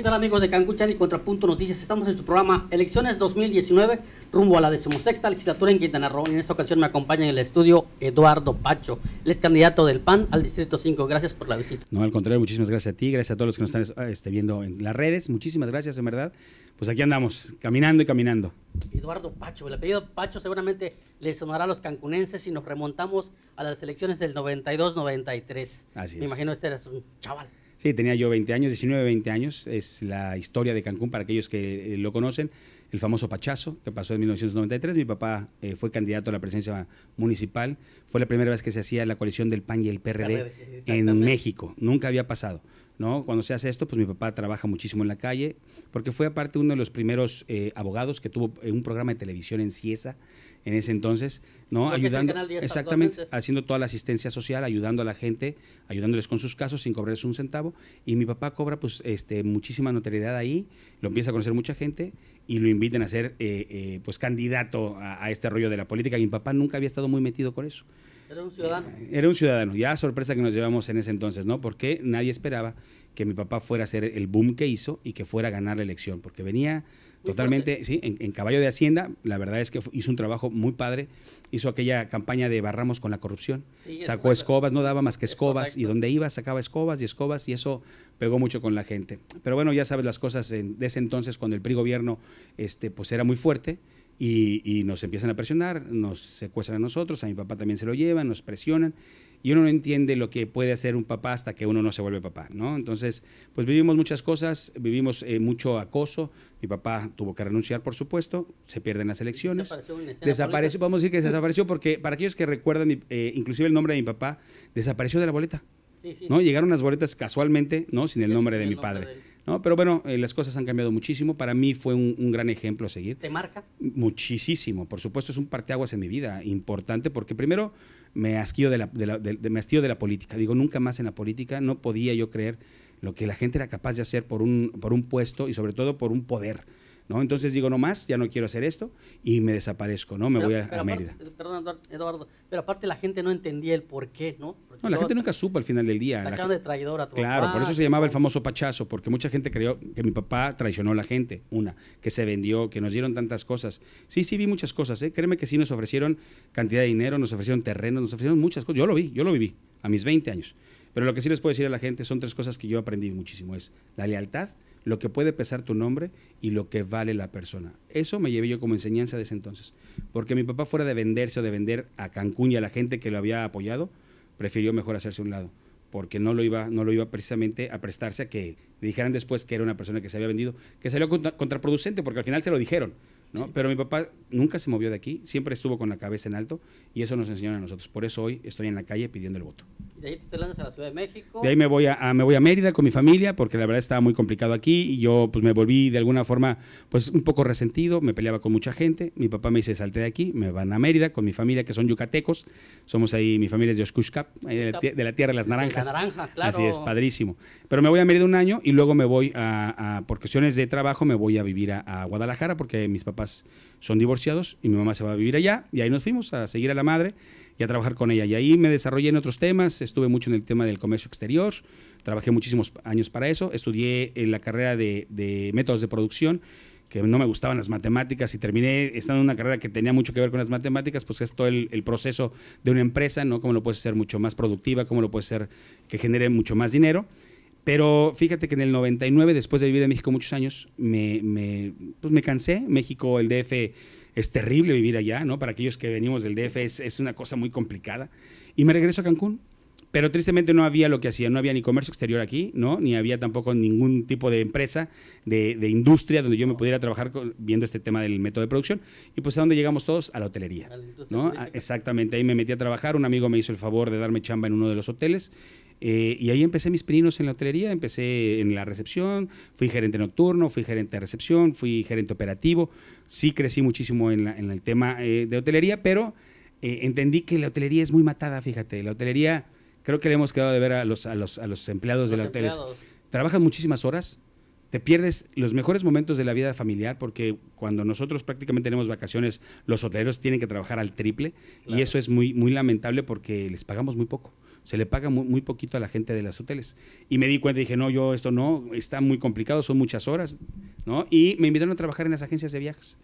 ¿Qué tal amigos de Channel y Contrapunto Noticias? Estamos en su programa Elecciones 2019 rumbo a la decimosexta legislatura en Quintana Roo. y En esta ocasión me acompaña en el estudio Eduardo Pacho, el ex candidato del PAN al Distrito 5. Gracias por la visita. No, al contrario, muchísimas gracias a ti, gracias a todos los que nos están este, viendo en las redes. Muchísimas gracias, en verdad. Pues aquí andamos, caminando y caminando. Eduardo Pacho, el apellido Pacho seguramente le sonará a los cancunenses si nos remontamos a las elecciones del 92-93. Me imagino este era un chaval. Sí, tenía yo 20 años, 19, 20 años. Es la historia de Cancún para aquellos que eh, lo conocen. El famoso Pachazo, que pasó en 1993. Mi papá eh, fue candidato a la presidencia municipal. Fue la primera vez que se hacía la coalición del PAN y el PRD en México. Nunca había pasado. ¿no? Cuando se hace esto, pues mi papá trabaja muchísimo en la calle, porque fue aparte uno de los primeros eh, abogados que tuvo un programa de televisión en Ciesa en ese entonces, ¿no? Ayudando, exactamente, haciendo toda la asistencia social, ayudando a la gente, ayudándoles con sus casos sin cobrarles un centavo. Y mi papá cobra pues este, muchísima notoriedad ahí, lo empieza a conocer mucha gente y lo invitan a ser eh, eh, pues candidato a, a, este rollo de la política. Y mi papá nunca había estado muy metido con eso. Era un ciudadano. Eh, era un ciudadano. Ya sorpresa que nos llevamos en ese entonces, ¿no? Porque nadie esperaba que mi papá fuera a hacer el boom que hizo y que fuera a ganar la elección, porque venía totalmente sí, en, caballo de Hacienda. La verdad es que hizo un trabajo muy padre. Hizo aquella campaña de barramos con la corrupción. Sacó escobas, no daba más que escobas. y donde iba, sacaba escobas y escobas. Y eso pegó mucho con la gente. Pero bueno, ya sabes las cosas de ese entonces, cuando el PRI gobierno este, pues era muy fuerte. y nos empiezan a presionar, nos secuestran a nosotros, a mi papá también se lo llevan, nos presionan y uno no entiende lo que puede hacer un papá hasta que uno no se vuelve papá, ¿no? Entonces, pues vivimos muchas cosas, vivimos eh, mucho acoso, mi papá tuvo que renunciar, por supuesto, se pierden las elecciones. Desapareció, desapareció vamos decir que desapareció porque para aquellos que recuerdan, eh, inclusive el nombre de mi papá, desapareció de la boleta. ¿no? Llegaron las boletas casualmente, ¿no? Sin el nombre de mi padre. ¿no? Pero bueno, eh, las cosas han cambiado muchísimo. Para mí fue un, gran ejemplo a seguir. ¿Te marca? Muchísimo. Por supuesto, es un parteaguas en mi vida importante porque primero me asquío de la, de la, de la política. Digo, nunca más en la política no podía yo creer lo que la gente era capaz de hacer por un, por un puesto y sobre todo por un poder. ¿no? Entonces digo, no más, ya no quiero hacer esto y me desaparezco, ¿no? Me voy a, Mérida. perdón, Eduardo, pero aparte la gente no entendía el por qué, ¿no? no, la gente nunca supo al final del día. La, traidor a tu Claro, por eso se llamaba el famoso pachazo, porque mucha gente creyó que mi papá traicionó a la gente, una, que se vendió, que nos dieron tantas cosas. Sí, sí, vi muchas cosas, ¿eh? Créeme que sí nos ofrecieron cantidad de dinero, nos ofrecieron terreno, nos ofrecieron muchas cosas. Yo lo vi, yo lo viví a mis 20 años. Pero lo que sí les puedo decir a la gente son tres cosas que yo aprendí muchísimo. Es la lealtad, lo que puede pesar tu nombre y lo que vale la persona. Eso me llevé yo como enseñanza desde entonces. Porque mi papá fuera de venderse o de vender a Cancún y a la gente que lo había apoyado, prefirió mejor hacerse un lado. Porque no lo iba, no lo iba precisamente a prestarse a que le dijeran después que era una persona que se había vendido, que salió contraproducente, porque al final se lo dijeron. ¿no? Pero mi papá nunca se movió de aquí, siempre estuvo con la cabeza en alto y eso nos enseñaron a nosotros. Por eso hoy estoy en la calle pidiendo el voto. De ahí te lanzas a la Ciudad de México. De ahí me voy a, me voy a Mérida con mi familia, porque la verdad estaba muy complicado aquí y yo pues me volví de alguna forma pues un poco resentido, me peleaba con mucha gente. Mi papá me dice, salte de aquí, me van a Mérida con mi familia, que son yucatecos. Somos ahí, mi familia es de Oshkushkap, de, la tierra de las naranjas. Así es, padrísimo. Pero me voy a Mérida un año y luego me voy a, por cuestiones de trabajo, me voy a vivir a Guadalajara, porque mis papás son divorciados y mi mamá se va a vivir allá. Y ahí nos fuimos a seguir a la madre y a trabajar con ella. Y ahí me desarrollé en otros temas, estuve mucho en el tema del comercio exterior, trabajé muchísimos años para eso, estudié en la carrera de, métodos de producción que no me gustaban las matemáticas y terminé estando en una carrera que tenía mucho que ver con las matemáticas, pues es todo el, proceso de una empresa, Cómo lo puedes hacer mucho más productiva, cómo lo puedes hacer que genere mucho más dinero. Pero fíjate que en el 99, después de vivir en México muchos años, me, me, pues me cansé. México, el DF es terrible vivir allá, ¿no? Para aquellos que venimos del DF es, una cosa muy complicada. Y me regreso a Cancún. Pero tristemente no había lo que hacía, no había ni comercio exterior aquí, ¿no? Ni había tampoco ningún tipo de empresa, de, industria donde yo me pudiera trabajar viendo este tema del método de producción. Y pues a dónde llegamos todos? A la hotelería, ¿no? Ah, exactamente, ahí me metí a trabajar, un amigo me hizo el favor de darme chamba en uno de los hoteles eh, y ahí empecé mis pininos en la hotelería, empecé en la recepción, fui gerente nocturno, fui gerente de recepción, fui gerente operativo. Sí crecí muchísimo en, el tema eh, de hotelería, pero eh, entendí que la hotelería es muy matada, fíjate. La hotelería, creo que le hemos quedado de ver a los, a los, a los empleados de los hoteles. Trabajan muchísimas horas, te pierdes los mejores momentos de la vida familiar porque cuando nosotros prácticamente tenemos vacaciones, los hoteleros tienen que trabajar al triple y eso es muy, muy lamentable porque les pagamos muy poco se le paga muy, poquito a la gente de las hoteles. Y me di cuenta y dije, no, yo esto no, está muy complicado, son muchas horas, ¿no? Y me invitaron a trabajar en las agencias de viajes.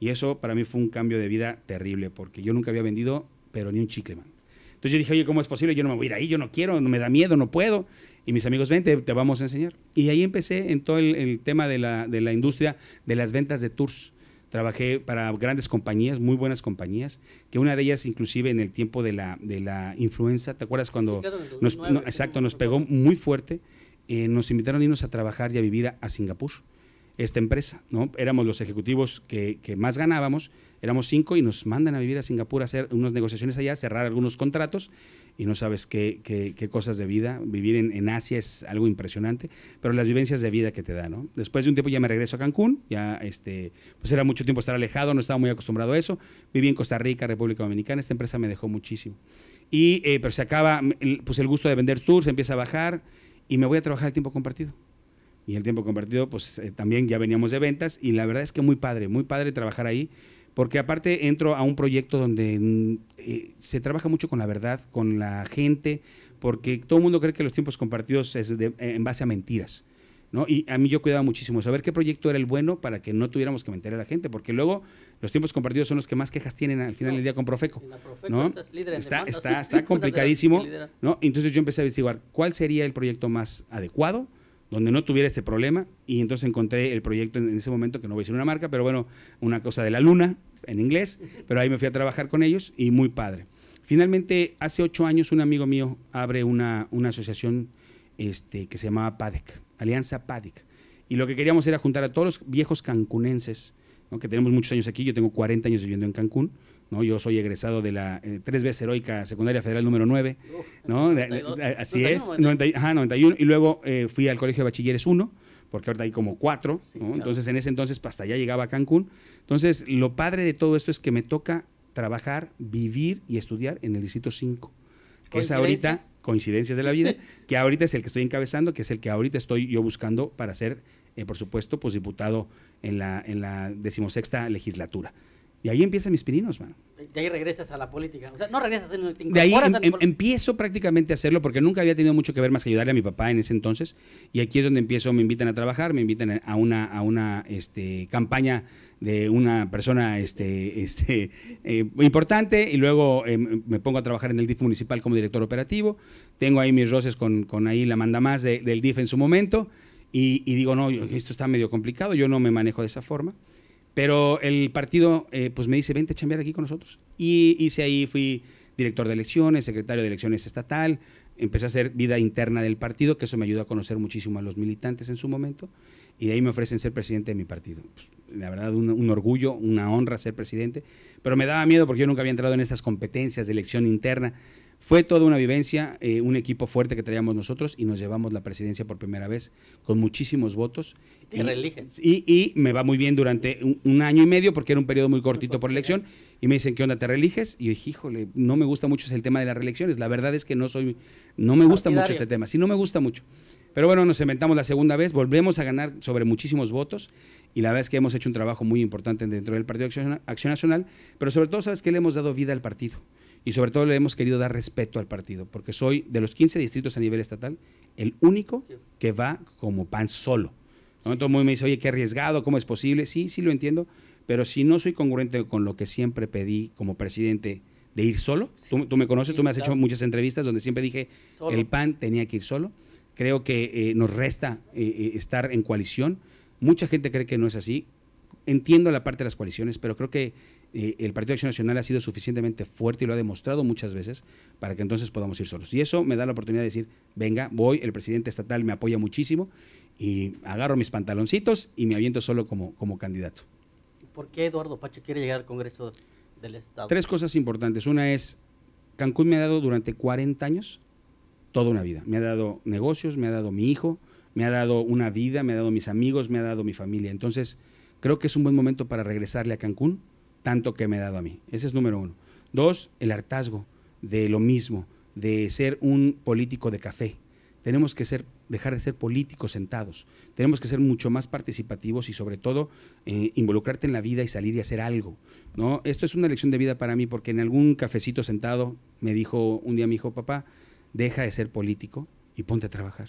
Y eso para mí fue un cambio de vida terrible, porque yo nunca había vendido, pero ni un chicle, man. Entonces yo dije, oye, ¿cómo es posible? Yo no me voy a ir ahí, yo no quiero, no me da miedo, no puedo. Y mis amigos, ven, te, vamos a enseñar. Y ahí empecé en todo el, tema de la, de la, industria de las ventas de tours. Trabajé para grandes compañías, muy buenas compañías, que una de ellas inclusive en el tiempo de la, de la influenza, ¿te acuerdas cuando nos, exacto, nos pegó muy fuerte? Eh, nos invitaron a irnos a trabajar y a vivir a, Singapur, esta empresa, ¿no? Éramos los ejecutivos que, más ganábamos, éramos cinco y nos mandan a vivir a Singapur a hacer unas negociaciones allá, cerrar algunos contratos y no sabes qué, qué, cosas de vida. Vivir en, en, Asia es algo impresionante, pero las vivencias de vida que te da, ¿no? Después de un tiempo ya me regreso a Cancún, ya este, pues era mucho tiempo estar alejado, no estaba muy acostumbrado a eso. Viví en Costa Rica, República Dominicana, esta empresa me dejó muchísimo. Y, eh, pero se acaba, pues el gusto de vender tours empieza a bajar y me voy a trabajar el tiempo compartido. Y el tiempo compartido, pues eh, también ya veníamos de ventas y la verdad es que muy padre, muy padre trabajar ahí porque aparte entro a un proyecto donde mm, eh, se trabaja mucho con la verdad, con la gente, porque todo el mundo cree que los tiempos compartidos es en base a mentiras. ¿No? Y a mí yo cuidaba muchísimo saber qué proyecto era el bueno para que no tuviéramos que mentir a la gente, porque luego los tiempos compartidos son los que más quejas tienen al final del día con Profeco. ¿no? está, está, complicadísimo. Entonces yo empecé a investigar cuál sería el proyecto más adecuado donde no tuviera este problema y entonces encontré el proyecto en, ese momento, que no voy a decir una marca, pero bueno, una cosa de la luna en inglés, pero ahí me fui a trabajar con ellos y muy padre. Finalmente, hace ocho años un amigo mío abre una, asociación este, que se llamaba PADEC, Alianza PADEC, y lo que queríamos era juntar a todos los viejos cancunenses, que tenemos muchos años aquí, yo tengo 40 años viviendo en Cancún, yo soy egresado de la eh, tres veces heroica secundaria federal número 9, ¿no? Así es, ajá, 91, y luego eh, fui al colegio de bachilleres 1, porque ahorita hay como 4, entonces en ese entonces pues, hasta allá llegaba a Cancún. Entonces, lo padre de todo esto es que me toca trabajar, vivir y estudiar en el distrito 5, que es ahorita coincidencias de la vida, que ahorita es el que estoy encabezando, que es el que ahorita estoy yo buscando para ser, eh, por supuesto, pues diputado en la, en la decimosexta legislatura. Y ahí empiezan mis pininos, mano. De ahí regresas a la política. O sea, no regresas, De ahí em, em, empiezo prácticamente a hacerlo porque nunca había tenido mucho que ver más que ayudarle a mi papá en ese entonces. Y aquí es donde empiezo, me invitan a trabajar, me invitan a una, a una este, campaña de una persona este, este, eh, importante y luego em, me pongo a trabajar en el DIF municipal como director operativo. Tengo ahí mis roces con, ahí la manda más del DIF en su momento y digo, no, esto está medio complicado, yo no me manejo de esa forma. Pero el partido eh, pues me dice, vente a chambear aquí con nosotros. Y hice ahí, fui director de elecciones, secretario de elecciones estatal, empecé a hacer vida interna del partido, que eso me ayudó a conocer muchísimo a los militantes en su momento, y de ahí me ofrecen ser presidente de mi partido. Pues, la verdad, un, un, orgullo, una honra ser presidente, pero me daba miedo porque yo nunca había entrado en estas competencias de elección interna. Fue toda una vivencia, eh, un equipo fuerte que traíamos nosotros y nos llevamos la presidencia por primera vez con muchísimos votos. Y, y, y, me va muy bien durante un, año y medio porque era un periodo muy cortito por elección y me dicen, ¿qué onda, te reeliges? Y yo dije, híjole, no me gusta mucho el tema de las reelecciones. La verdad es que no soy, no me gusta mucho este tema, Si no me gusta mucho. Pero bueno, nos inventamos la segunda vez, volvemos a ganar sobre muchísimos votos y la verdad es que hemos hecho un trabajo muy importante dentro del Partido Acción, Acción Nacional, pero sobre todo sabes que le hemos dado vida al partido y sobre todo le hemos querido dar respeto al partido, porque soy de los 15 distritos a nivel estatal el único que va como pan solo. ¿no? me dice, oye, qué arriesgado, ¿cómo es posible? Sí, sí lo entiendo, pero si no soy congruente con lo que siempre pedí como presidente de ir solo, tú, me conoces, tú me has hecho muchas entrevistas donde siempre dije, el PAN tenía que ir solo, creo que eh, nos resta eh, eh, estar en coalición, mucha gente cree que no es así, entiendo la parte de las coaliciones, pero creo que eh, el Partido Acción Nacional ha sido suficientemente fuerte y lo ha demostrado muchas veces para que entonces podamos ir solos. Y eso me da la oportunidad de decir, venga, voy, el presidente estatal me apoya muchísimo y agarro mis pantaloncitos y me aviento solo como, como candidato. ¿Por qué Eduardo Pacho quiere llegar al Congreso del Estado? Tres cosas importantes. Una es, Cancún me ha dado durante 40 años toda una vida. Me ha dado negocios, me ha dado mi hijo, me ha dado una vida, me ha dado mis amigos, me ha dado mi familia. Entonces, creo que es un buen momento para regresarle a Cancún tanto que me he dado a mí. Ese es número uno. Dos, el hartazgo de lo mismo, de ser un político de café. Tenemos que ser, dejar de ser políticos sentados. Tenemos que ser mucho más participativos y sobre todo eh, involucrarte en la vida y salir y hacer algo. ¿no? Esto es una lección de vida para mí porque en algún cafecito sentado me dijo un día mi hijo, papá, deja de ser político y ponte a trabajar.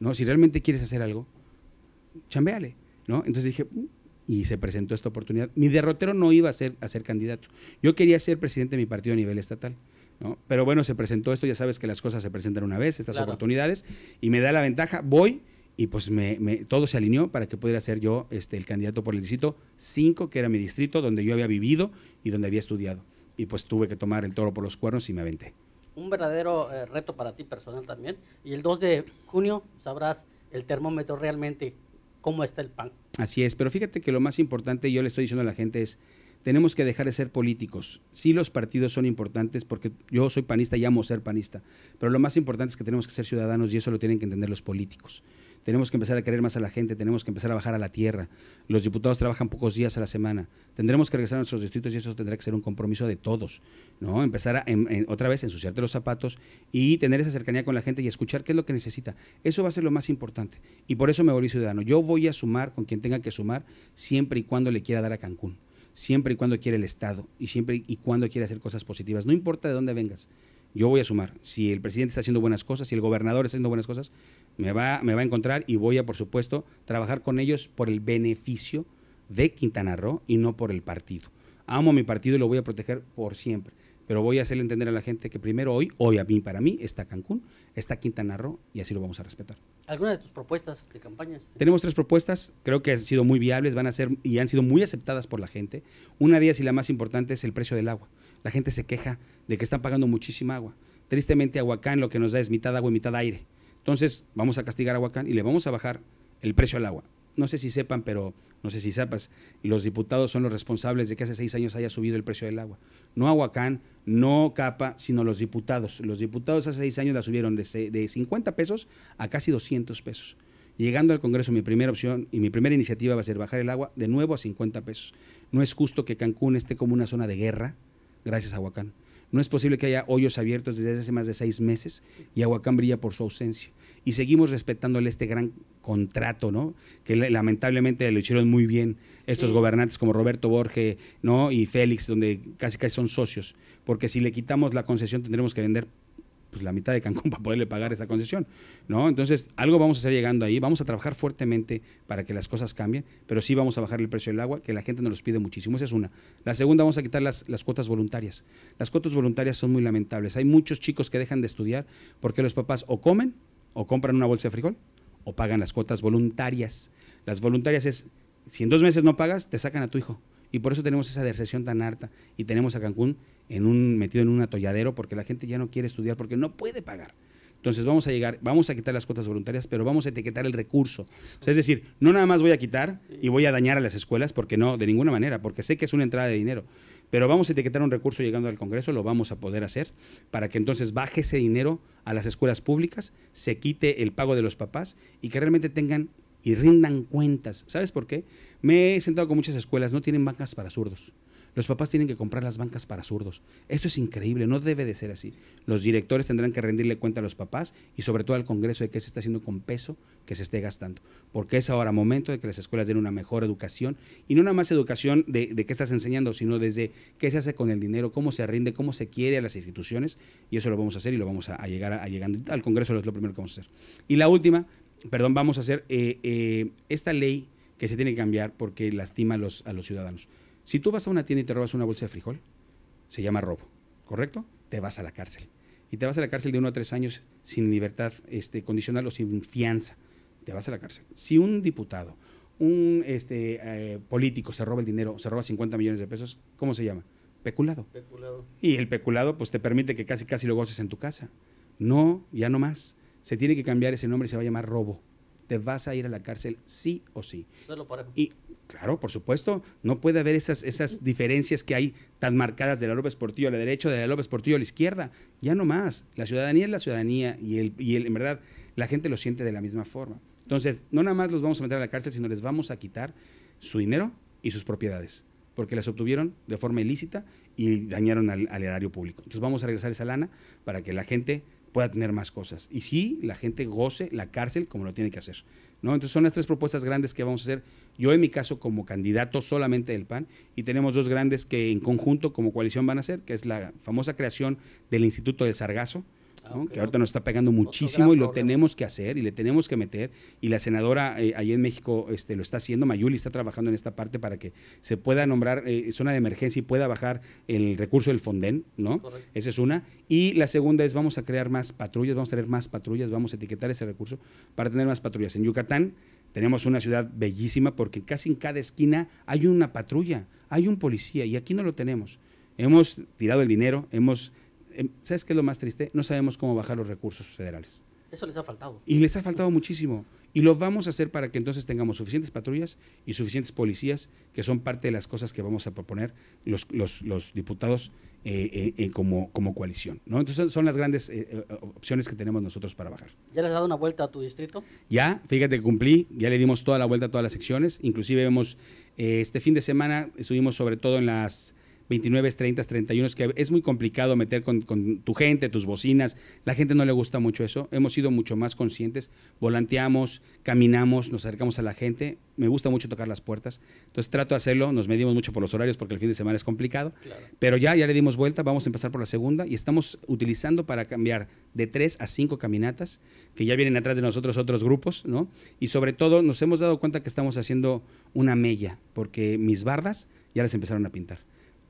¿no? Si realmente quieres hacer algo, chambeale. ¿no? Entonces dije, mm, y se presentó esta oportunidad. Mi derrotero no iba a ser, a ser candidato. Yo quería ser presidente de mi partido a nivel estatal. ¿no? Pero bueno, se presentó esto, ya sabes que las cosas se presentan una vez, estas oportunidades, y me da la ventaja, voy y pues me, todo se alineó para que pudiera ser yo este, el candidato por el distrito 5, que era mi distrito, donde yo había vivido y donde había estudiado. Y pues tuve que tomar el toro por los cuernos y me aventé. Un verdadero eh, reto para ti personal también. Y el 2 de junio sabrás el termómetro realmente cómo está el PAN. Así es, pero fíjate que lo más importante yo le estoy diciendo a la gente es, tenemos que dejar de ser políticos. Sí, los partidos son importantes porque yo soy panista y amo ser panista, pero lo más importante es que tenemos que ser ciudadanos y eso lo tienen que entender los políticos. Tenemos que empezar a querer más a la gente, tenemos que empezar a bajar a la tierra. Los diputados trabajan pocos días a la semana. Tendremos que regresar a nuestros distritos y eso tendrá que ser un compromiso de todos, ¿no? Empezar a, em, otra vez a ensuciarte los zapatos y tener esa cercanía con la gente y escuchar qué es lo que necesita. Eso va a ser lo más importante y por eso me volví ciudadano. Yo voy a sumar con quien tenga que sumar siempre y cuando le quiera dar a Cancún siempre y cuando quiere el Estado y siempre y cuando quiere hacer cosas positivas. No importa de dónde vengas, yo voy a sumar. Si el presidente está haciendo buenas cosas, si el gobernador está haciendo buenas cosas, me va, me va a encontrar y voy a, por supuesto, trabajar con ellos por el beneficio de Quintana Roo y no por el partido. Amo a mi partido y lo voy a proteger por siempre pero voy a hacerle entender a la gente que primero hoy, hoy a mí, para mí, está Cancún, está Quintana Roo y así lo vamos a respetar. ¿Alguna de tus propuestas de campaña? Este? Tenemos tres propuestas, creo que han sido muy viables, van a ser y han sido muy aceptadas por la gente. Una de ellas y la más importante es el precio del agua. La gente se queja de que están pagando muchísima agua. Tristemente, Aguacán lo que nos da es mitad agua y mitad aire. Entonces, vamos a castigar a Aguacán y le vamos a bajar el precio al agua no sé si sepan, pero no sé si sepas, los diputados son los responsables de que hace seis años haya subido el precio del agua. No Aguacán, no Capa, sino los diputados. Los diputados hace seis años la subieron de, de 50 pesos a casi 200 pesos. Llegando al Congreso, mi primera opción y mi primera iniciativa va a ser bajar el agua de nuevo a 50 pesos. No es justo que Cancún esté como una zona de guerra gracias a Aguacán. No es posible que haya hoyos abiertos desde hace más de seis meses y Aguacán brilla por su ausencia. Y seguimos respetándole este gran contrato, ¿no? Que lamentablemente lo hicieron muy bien estos gobernantes como Roberto Borge, ¿no? Y Félix, donde casi casi son socios, porque si le quitamos la concesión tendremos que vender pues, la mitad de Cancún para poderle pagar esa concesión, ¿no? Entonces, algo vamos a estar llegando ahí, vamos a trabajar fuertemente para que las cosas cambien, pero sí vamos a bajar el precio del agua, que la gente nos los pide muchísimo, esa es una. La segunda, vamos a quitar las, las cuotas voluntarias. Las cuotas voluntarias son muy lamentables, hay muchos chicos que dejan de estudiar porque los papás o comen o compran una bolsa de frijol, pagan las cuotas voluntarias. Las voluntarias es, si en dos meses no pagas, te sacan a tu hijo. Y por eso tenemos esa deserción tan harta y tenemos a Cancún en un, metido en un atolladero porque la gente ya no quiere estudiar porque no puede pagar. Entonces vamos a llegar, vamos a quitar las cuotas voluntarias, pero vamos a etiquetar el recurso. es decir, no nada más voy a quitar y voy a dañar a las escuelas, porque no, de ninguna manera, porque sé que es una entrada de dinero. Pero vamos a etiquetar un recurso llegando al Congreso, lo vamos a poder hacer, para que entonces baje ese dinero a las escuelas públicas, se quite el pago de los papás y que realmente tengan y rindan cuentas. ¿Sabes por qué? Me he sentado con muchas escuelas, no tienen bancas para zurdos. Los papás tienen que comprar las bancas para zurdos. Esto es increíble, no debe de ser así. Los directores tendrán que rendirle cuenta a los papás y sobre todo al Congreso de qué se está haciendo con peso que se esté gastando. Porque es ahora momento de que las escuelas den una mejor educación y no nada más educación de, qué estás enseñando, sino desde qué se hace con el dinero, cómo se rinde, cómo se quiere a las instituciones y eso lo vamos a hacer y lo vamos a, llegar a, al Congreso, es lo primero que vamos a hacer. Y la última, perdón, vamos a hacer eh, eh, esta ley que se tiene que cambiar porque lastima los, a los ciudadanos. Si tú vas a una tienda y te robas una bolsa de frijol, se llama robo, ¿correcto? Te vas a la cárcel. Y te vas a la cárcel de uno a tres años sin libertad este, condicional o sin fianza. Te vas a la cárcel. Si un diputado, un este, eh, político se roba el dinero, se roba 50 millones de pesos, ¿cómo se llama? Peculado. peculado. Y el peculado pues te permite que casi casi lo goces en tu casa. No, ya no más. Se tiene que cambiar ese nombre y se va a llamar robo. Te vas a ir a la cárcel sí o sí. Solo para... Claro, por supuesto, no puede haber esas, esas diferencias que hay tan marcadas de la López Portillo a la derecha, de la López Portillo a la izquierda, ya no más. La ciudadanía es la ciudadanía y, el, y en verdad la gente lo siente de la misma forma. Entonces, no nada más los vamos a meter a la cárcel, sino les vamos a quitar su dinero y sus propiedades, porque las obtuvieron de forma ilícita y dañaron al, al erario público. Entonces vamos a regresar esa lana para que la gente pueda tener más cosas. Y sí, la gente goce la cárcel como lo tiene que hacer. ¿no? Entonces son las tres propuestas grandes que vamos a hacer, yo en mi caso como candidato solamente del PAN, y tenemos dos grandes que en conjunto como coalición van a hacer, que es la famosa creación del Instituto de Sargazo, Ah, que ahorita nos está pegando muchísimo y lo tenemos que hacer y le tenemos que meter. Y la senadora eh, ahí en México este, lo está haciendo, Mayuli está trabajando en esta parte para que se pueda nombrar eh, zona de emergencia y pueda bajar el recurso del Fonden, ¿no? Esa es una. Y la segunda es vamos a crear más patrullas, vamos a tener más patrullas, vamos a etiquetar ese recurso para tener más patrullas. En Yucatán tenemos una ciudad bellísima porque casi en cada esquina hay una patrulla, hay un policía y aquí no lo tenemos. Hemos tirado el dinero, hemos Em, ¿sabes qué es lo más triste? No sabemos cómo bajar los recursos federales. Eso les ha faltado. Y les ha faltado muchísimo. Y lo vamos a hacer para que entonces tengamos suficientes patrullas y suficientes policías, que son parte de las cosas que vamos a proponer los, diputados eh, eh, eh, como, como coalición. ¿no? Entonces son las grandes opciones que tenemos nosotros para bajar. ¿Ya le has dado una vuelta a tu distrito? Ya, fíjate que cumplí, ya le dimos toda la vuelta a todas las secciones. Inclusive vemos, este fin de semana estuvimos sobre todo en las 29, 30, 31, es que es muy complicado meter con, tu gente, tus bocinas. La gente no le gusta mucho eso. Hemos sido mucho más conscientes. Volanteamos, caminamos, nos acercamos a la gente. Me gusta mucho tocar las puertas. Entonces trato de hacerlo. Nos medimos mucho por los horarios porque el fin de semana es complicado. Pero ya, ya le dimos vuelta. Vamos a empezar por la segunda y estamos utilizando para cambiar de tres a cinco caminatas que ya vienen atrás de nosotros otros grupos, ¿no? Y sobre todo nos hemos dado cuenta que estamos haciendo una mella porque mis bardas ya las empezaron a pintar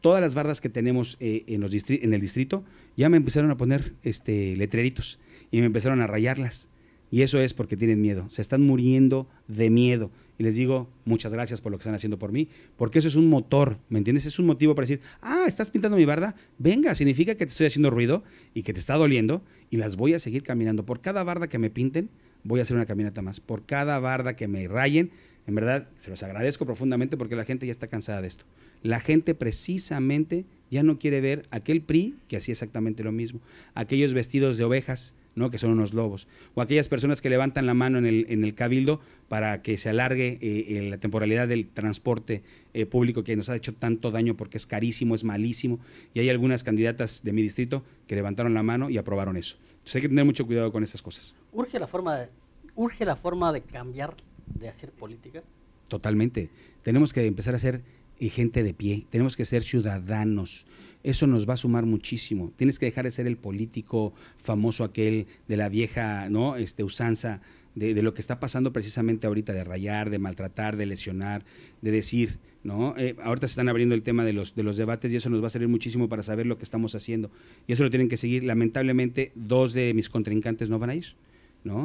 todas las bardas que tenemos eh, en, en el distrito, ya me empezaron a poner este, letreritos y me empezaron a rayarlas. Y eso es porque tienen miedo, se están muriendo de miedo. Y les digo, muchas gracias por lo que están haciendo por mí, porque eso es un motor, ¿me entiendes? Es un motivo para decir, ah, estás pintando mi barda, venga, significa que te estoy haciendo ruido y que te está doliendo y las voy a seguir caminando. Por cada barda que me pinten, voy a hacer una caminata más. Por cada barda que me rayen, en verdad, se los agradezco profundamente porque la gente ya está cansada de esto. La gente precisamente ya no quiere ver aquel PRI que hacía exactamente lo mismo, aquellos vestidos de ovejas, ¿no? que son unos lobos, o aquellas personas que levantan la mano en el, cabildo para que se alargue eh, eh, la temporalidad del transporte eh, público que nos ha hecho tanto daño porque es carísimo, es malísimo, y hay algunas candidatas de mi distrito que levantaron la mano y aprobaron eso. Entonces hay que tener mucho cuidado con estas cosas. Urge la forma de, urge la forma de cambiar de hacer política? Totalmente. Tenemos que empezar a ser gente de pie, tenemos que ser ciudadanos. Eso nos va a sumar muchísimo. Tienes que dejar de ser el político famoso aquel de la vieja ¿no? este, usanza de, lo que está pasando precisamente ahorita, de rayar, de maltratar, de lesionar, de decir, ¿no? Eh, ahorita se están abriendo el tema de los, de los debates y eso nos va a servir muchísimo para saber lo que estamos haciendo. Y eso lo tienen que seguir. Lamentablemente, dos de mis contrincantes no van a ir.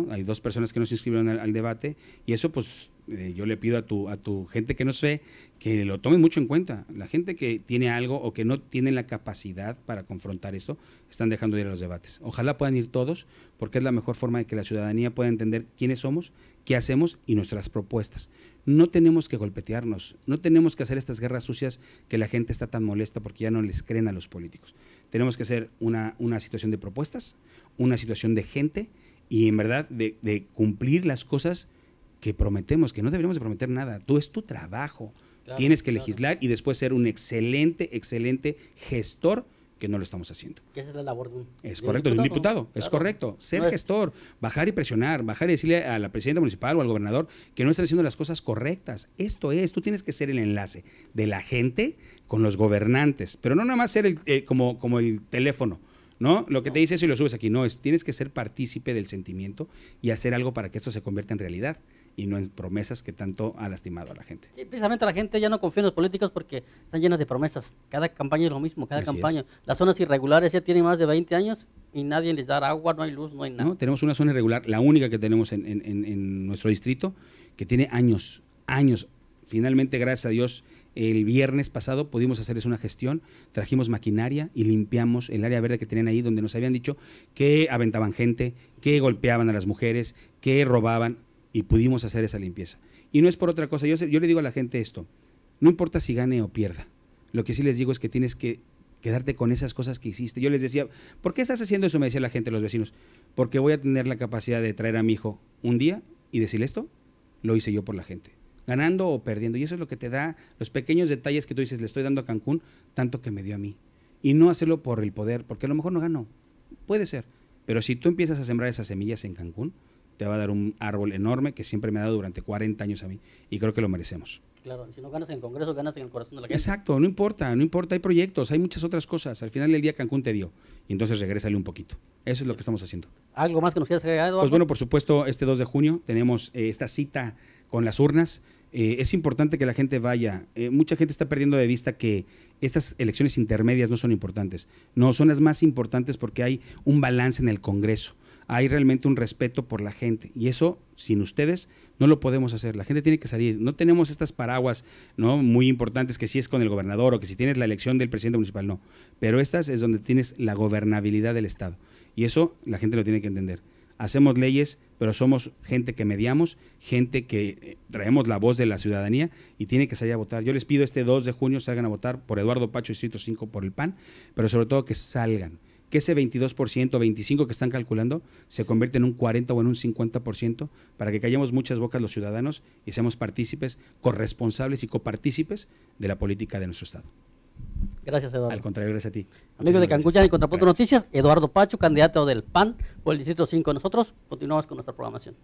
Hay dos personas que no se inscribieron al, debate y eso pues eh, yo le pido a tu, a tu gente que no ve que lo tomen mucho en cuenta. La gente que tiene algo o que no tiene la capacidad para confrontar esto, están dejando de ir a los debates. Ojalá puedan ir todos porque es la mejor forma de que la ciudadanía pueda entender quiénes somos, qué hacemos y nuestras propuestas. No tenemos que golpetearnos, no tenemos que hacer estas guerras sucias que la gente está tan molesta porque ya no les creen a los políticos. Tenemos que hacer una, una situación de propuestas, una situación de gente y en verdad de, cumplir las cosas que prometemos, que no deberíamos de prometer nada. Tú es tu trabajo. Tienes que legislar y después ser un excelente, excelente gestor que no lo estamos haciendo. es la labor de un, es correcto, de un diputado, es correcto. Ser pues gestor, bajar y presionar, bajar y decirle a la presidenta municipal o al gobernador que no están haciendo las cosas correctas. Esto es, tú tienes que ser el enlace de la gente con los gobernantes, pero no nada más ser el, eh, como, como el teléfono ¿no? Lo que te dice eso y lo subes aquí. No, es, tienes que ser partícipe del sentimiento y hacer algo para que esto se convierta en realidad y no en promesas que tanto ha lastimado a la gente. Sí, precisamente la gente ya no confía en los políticos porque están llenas de promesas. Cada campaña es lo mismo, cada campaña. Las zonas irregulares ya tienen más de 20 años y nadie les da agua, no hay luz, no hay nada. No, tenemos una zona irregular, la única que tenemos en nuestro distrito, que tiene años, años. Finalmente, gracias a Dios, el viernes pasado pudimos hacerles una gestión, trajimos maquinaria y limpiamos el área verde que tenían ahí donde nos habían dicho que aventaban gente, que golpeaban a las mujeres, que robaban y pudimos hacer esa limpieza. Y no es por otra cosa, yo, yo le digo a la gente esto, no importa si gane o pierda, lo que sí les digo es que tienes que quedarte con esas cosas que hiciste. Yo les decía, ¿por qué estás haciendo eso? Me decía la gente, los vecinos, porque voy a tener la capacidad de traer a mi hijo un día y decirle esto, lo hice yo por la gente ganando o perdiendo. Y eso es lo que te da los pequeños detalles que tú dices, le estoy dando a Cancún tanto que me dio a mí. Y no hacerlo por el poder, porque a lo mejor no gano. Puede ser. Pero si tú empiezas a sembrar esas semillas en Cancún, te va a dar un árbol enorme que siempre me ha dado durante 40 años a mí. Y creo que lo merecemos. Claro, si no ganas en el Congreso, ganas en el corazón de la gente. Exacto, no importa, no importa, hay proyectos, hay muchas otras cosas. Al final del día Cancún te dio. Y entonces regrésale un poquito. Eso es lo que estamos haciendo. ¿Algo más que nos quieras agregar, Pues bueno, por supuesto, este 2 de junio tenemos eh, esta cita con las urnas. Eh, es importante que la gente vaya. Eh, mucha gente está perdiendo de vista que estas elecciones intermedias no son importantes. No, son las más importantes porque hay un balance en el Congreso. Hay realmente un respeto por la gente. Y eso, sin ustedes, no lo podemos hacer. La gente tiene que salir. No tenemos estas paraguas ¿no? muy importantes que si es con el gobernador o que si tienes la elección del presidente municipal, no. Pero estas es donde tienes la gobernabilidad del Estado. Y eso la gente lo tiene que entender hacemos leyes, pero somos gente que mediamos, gente que eh, traemos la voz de la ciudadanía y tiene que salir a votar. Yo les pido este 2 de junio salgan a votar por Eduardo Pacho y 5, por el PAN, pero sobre todo que salgan, que ese 22%, 25% que están calculando se convierta en un 40 o en un 50% para que callemos muchas bocas los ciudadanos y seamos partícipes, corresponsables y copartícipes de la política de nuestro Estado. Gracias, Eduardo. Al contrario, gracias a ti. Amigos de Cancún, y Contrapunto Noticias, Eduardo Pacho, candidato del PAN por el Distrito 5. Nosotros continuamos con nuestra programación.